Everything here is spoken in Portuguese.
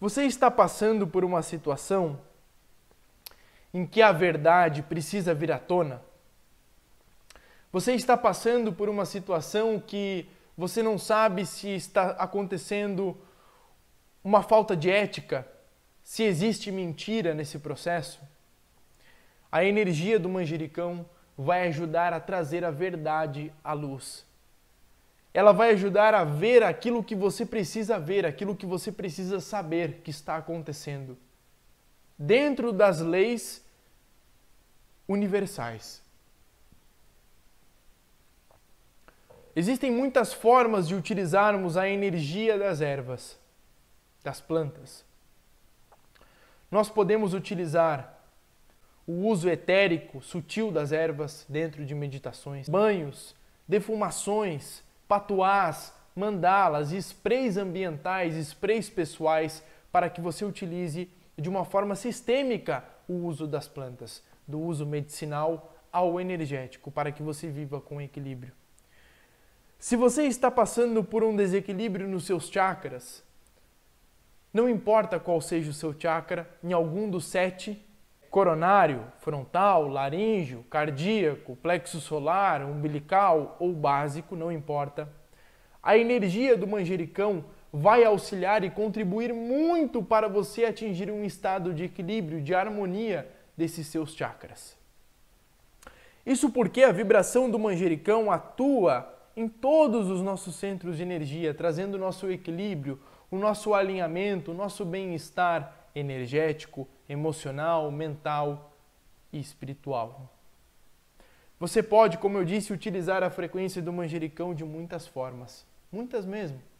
Você está passando por uma situação em que a verdade precisa vir à tona? Você está passando por uma situação que você não sabe se está acontecendo uma falta de ética, se existe mentira nesse processo? A energia do manjericão vai ajudar a trazer a verdade à luz ela vai ajudar a ver aquilo que você precisa ver, aquilo que você precisa saber que está acontecendo dentro das leis universais. Existem muitas formas de utilizarmos a energia das ervas, das plantas. Nós podemos utilizar o uso etérico, sutil das ervas dentro de meditações, banhos, defumações, patuás, mandalas, sprays ambientais, sprays pessoais, para que você utilize de uma forma sistêmica o uso das plantas, do uso medicinal ao energético, para que você viva com equilíbrio. Se você está passando por um desequilíbrio nos seus chakras, não importa qual seja o seu chakra, em algum dos sete coronário, frontal, laríngeo, cardíaco, plexo solar, umbilical ou básico, não importa. A energia do manjericão vai auxiliar e contribuir muito para você atingir um estado de equilíbrio, de harmonia desses seus chakras. Isso porque a vibração do manjericão atua em todos os nossos centros de energia, trazendo o nosso equilíbrio, o nosso alinhamento, o nosso bem-estar energético, emocional, mental e espiritual. Você pode, como eu disse, utilizar a frequência do manjericão de muitas formas, muitas mesmo.